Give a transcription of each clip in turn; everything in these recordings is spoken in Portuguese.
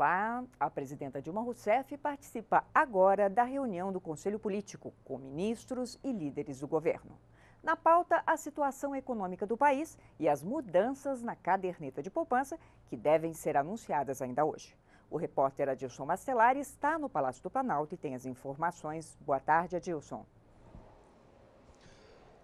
Olá, a presidenta Dilma Rousseff participa agora da reunião do Conselho Político com ministros e líderes do governo. Na pauta, a situação econômica do país e as mudanças na caderneta de poupança que devem ser anunciadas ainda hoje. O repórter Adilson Mastelar está no Palácio do Planalto e tem as informações. Boa tarde, Adilson.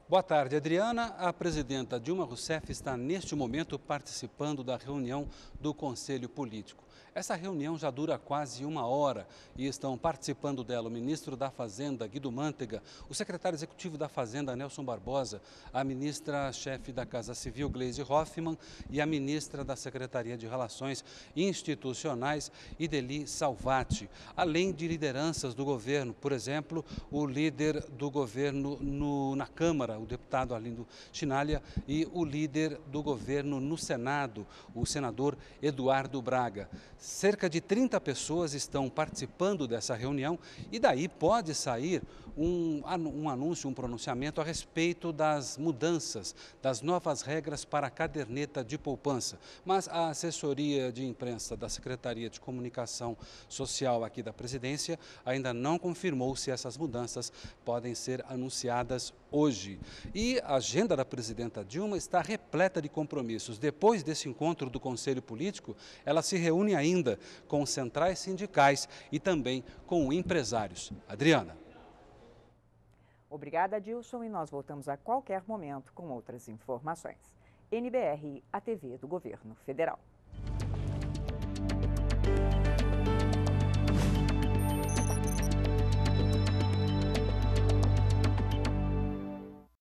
Boa tarde, Adriana. A presidenta Dilma Rousseff está neste momento participando da reunião do Conselho Político. Essa reunião já dura quase uma hora e estão participando dela o ministro da Fazenda, Guido Mantega, o secretário executivo da Fazenda, Nelson Barbosa, a ministra-chefe da Casa Civil, Gleisi Hoffmann, e a ministra da Secretaria de Relações Institucionais, Ideli Salvati, além de lideranças do governo, por exemplo, o líder do governo no, na Câmara, o deputado Arlindo Chinalha, e o líder do governo no Senado, o senador Eduardo Braga. Cerca de 30 pessoas estão participando dessa reunião e daí pode sair um, um anúncio, um pronunciamento a respeito das mudanças, das novas regras para a caderneta de poupança. Mas a assessoria de imprensa da Secretaria de Comunicação Social aqui da presidência ainda não confirmou se essas mudanças podem ser anunciadas hoje. E a agenda da presidenta Dilma está repleta de compromissos. Depois desse encontro do Conselho Político, ela se reúne ainda com centrais sindicais e também com empresários. Adriana. Obrigada, Dilson, e nós voltamos a qualquer momento com outras informações. NBR, a TV do Governo Federal.